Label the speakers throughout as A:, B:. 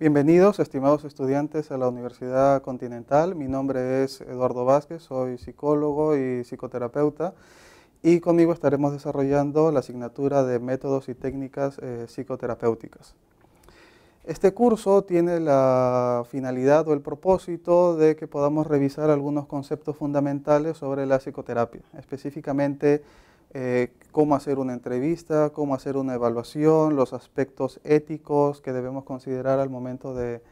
A: Bienvenidos, estimados estudiantes, a la Universidad Continental. Mi nombre es Eduardo Vázquez, soy psicólogo y psicoterapeuta y conmigo estaremos desarrollando la asignatura de métodos y técnicas eh, psicoterapéuticas. Este curso tiene la finalidad o el propósito de que podamos revisar algunos conceptos fundamentales sobre la psicoterapia, específicamente eh, cómo hacer una entrevista, cómo hacer una evaluación, los aspectos éticos que debemos considerar al momento del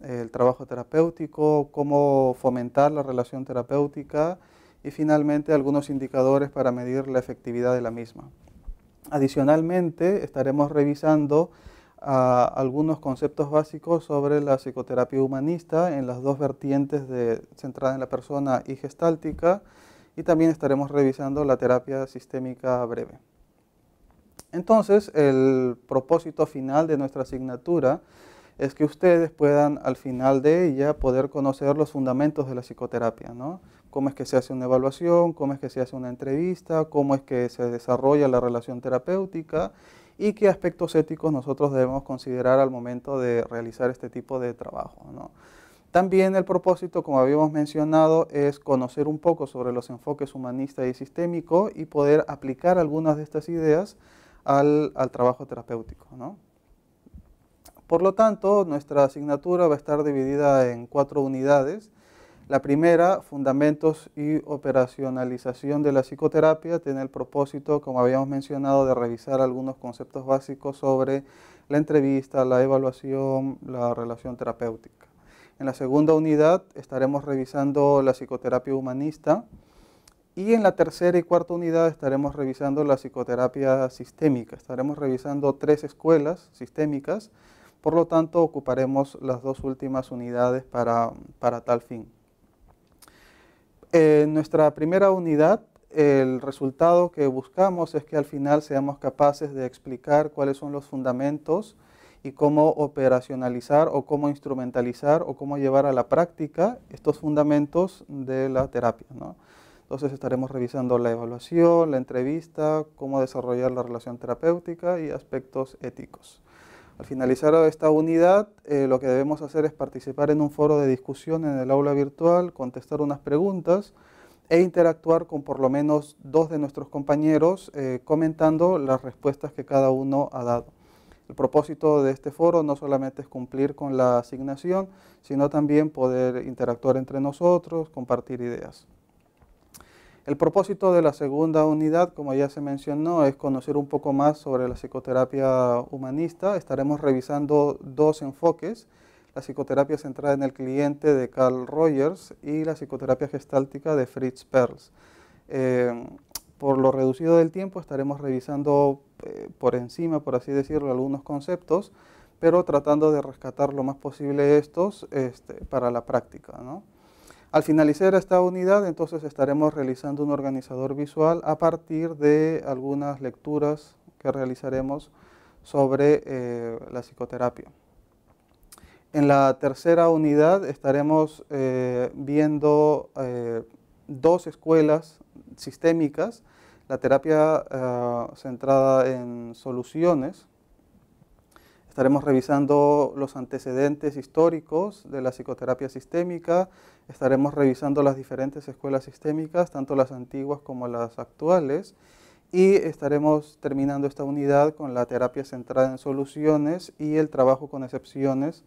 A: de, eh, trabajo terapéutico, cómo fomentar la relación terapéutica y finalmente algunos indicadores para medir la efectividad de la misma. Adicionalmente, estaremos revisando ah, algunos conceptos básicos sobre la psicoterapia humanista en las dos vertientes de, centrada en la persona y gestáltica y también estaremos revisando la terapia sistémica breve. Entonces, el propósito final de nuestra asignatura es que ustedes puedan al final de ella poder conocer los fundamentos de la psicoterapia, ¿no? Cómo es que se hace una evaluación, cómo es que se hace una entrevista, cómo es que se desarrolla la relación terapéutica y qué aspectos éticos nosotros debemos considerar al momento de realizar este tipo de trabajo, ¿no? También el propósito, como habíamos mencionado, es conocer un poco sobre los enfoques humanista y sistémico y poder aplicar algunas de estas ideas al, trabajo terapéutico. Por lo tanto, nuestra asignatura va a estar dividida en cuatro unidades. La primera, Fundamentos y Operacionalización de la Psicoterapia, tiene el propósito, como habíamos mencionado, de revisar algunos conceptos básicos sobre la entrevista, la evaluación, la relación terapéutica. En la segunda unidad estaremos revisando la psicoterapia humanista y en la tercera y cuarta unidad estaremos revisando la psicoterapia sistémica. Estaremos revisando tres escuelas sistémicas, por lo tanto ocuparemos las dos últimas unidades para, tal fin. En nuestra primera unidad el resultado que buscamos es que al final seamos capaces de explicar cuáles son los fundamentos y cómo operacionalizar o cómo instrumentalizar o cómo llevar a la práctica estos fundamentos de la terapia. ¿no? Entonces estaremos revisando la evaluación, la entrevista, cómo desarrollar la relación terapéutica y aspectos éticos. Al finalizar esta unidad, eh, lo que debemos hacer es participar en un foro de discusión en el aula virtual, contestar unas preguntas e interactuar con por lo menos dos de nuestros compañeros eh, comentando las respuestas que cada uno ha dado. El propósito de este foro no solamente es cumplir con la asignación, sino también poder interactuar entre nosotros, compartir ideas. El propósito de la segunda unidad, como ya se mencionó, es conocer un poco más sobre la psicoterapia humanista. Estaremos revisando dos enfoques, la psicoterapia centrada en el cliente de Carl Rogers y la psicoterapia gestáltica de Fritz Perls. Eh, por lo reducido del tiempo estaremos revisando eh, por encima, por así decirlo, algunos conceptos, pero tratando de rescatar lo más posible estos este, para la práctica. Al finalizar esta unidad, entonces estaremos realizando un organizador visual a partir de algunas lecturas que realizaremos sobre eh, la psicoterapia. En la tercera unidad estaremos eh, viendo dos escuelas sistémicas, la terapia eh, centrada en soluciones. Estaremos revisando los antecedentes históricos de la psicoterapia sistémica, estaremos revisando las diferentes escuelas sistémicas, tanto las antiguas como las actuales, y estaremos terminando esta unidad con la terapia centrada en soluciones y el trabajo con excepciones,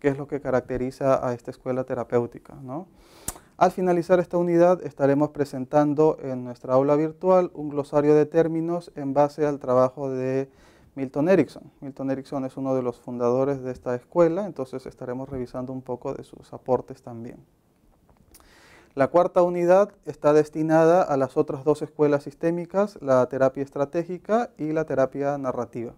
A: que es lo que caracteriza a esta escuela terapéutica. ¿no? Al finalizar esta unidad estaremos presentando en nuestra aula virtual un glosario de términos en base al trabajo de Milton Erickson. Milton Erickson es uno de los fundadores de esta escuela, entonces estaremos revisando un poco de sus aportes también. La cuarta unidad está destinada a las otras dos escuelas sistémicas, la terapia estratégica y la terapia narrativa.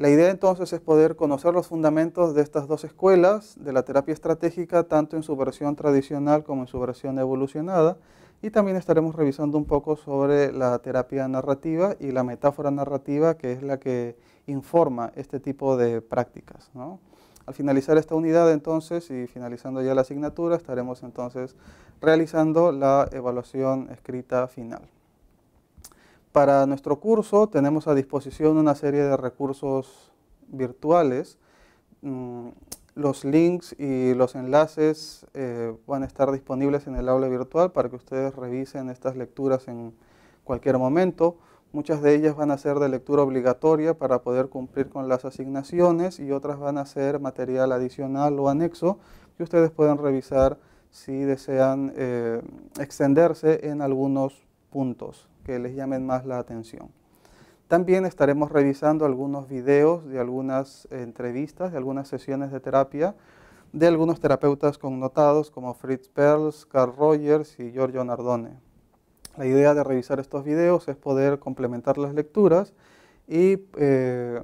A: La idea entonces es poder conocer los fundamentos de estas dos escuelas de la terapia estratégica, tanto en su versión tradicional como en su versión evolucionada, y también estaremos revisando un poco sobre la terapia narrativa y la metáfora narrativa, que es la que informa este tipo de prácticas. Al finalizar esta unidad entonces y finalizando ya la asignatura, estaremos entonces realizando la evaluación escrita final. Para nuestro curso tenemos a disposición una serie de recursos virtuales. Mm, los links y los enlaces eh, van a estar disponibles en el aula virtual para que ustedes revisen estas lecturas en cualquier momento. Muchas de ellas van a ser de lectura obligatoria para poder cumplir con las asignaciones y otras van a ser material adicional o anexo que ustedes pueden revisar si desean eh, extenderse en algunos puntos que les llamen más la atención. También estaremos revisando algunos videos de algunas entrevistas, de algunas sesiones de terapia de algunos terapeutas connotados como Fritz Perls, Carl Rogers y Giorgio Nardone. La idea de revisar estos videos es poder complementar las lecturas y eh,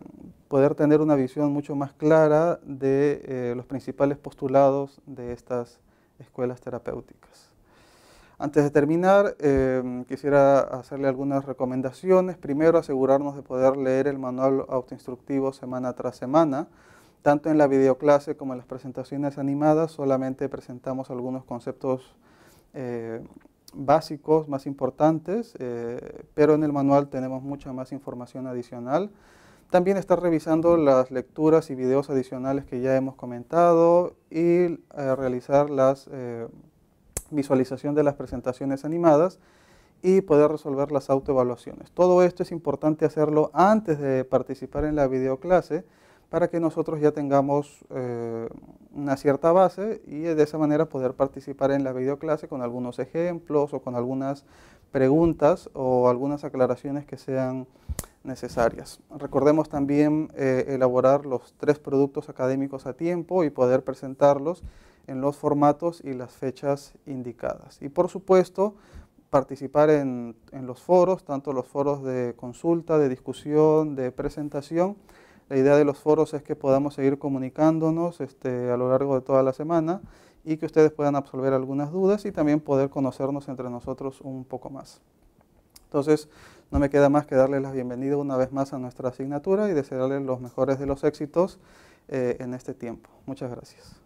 A: poder tener una visión mucho más clara de eh, los principales postulados de estas escuelas terapéuticas. Antes de terminar, em, quisiera hacerle algunas recomendaciones. Primero, asegurarnos de poder leer el manual autoinstructivo semana tras semana. Tanto en la videoclase como en las presentaciones animadas, solamente presentamos algunos conceptos eh, básicos más importantes, eh, pero en el manual tenemos mucha más información adicional. También estar revisando las lecturas y videos adicionales que ya hemos comentado y eh, realizar las visualización de las presentaciones animadas y poder resolver las autoevaluaciones. Todo esto es importante hacerlo antes de participar en la videoclase para que nosotros ya tengamos eh, una cierta base y de esa manera poder participar en la videoclase con algunos ejemplos o con algunas preguntas o algunas aclaraciones que sean necesarias. Recordemos también eh, elaborar los tres productos académicos a tiempo y poder presentarlos en los formatos y las fechas indicadas. Y por supuesto, participar en, los foros, tanto los foros de consulta, de discusión, de presentación. La idea de los foros es que podamos seguir comunicándonos este, a lo largo de toda la semana y que ustedes puedan absorber algunas dudas y también poder conocernos entre nosotros un poco más. Entonces, no me queda más que darles la bienvenida una vez más a nuestra asignatura y desearles los mejores de los éxitos eh, en este tiempo. Muchas gracias.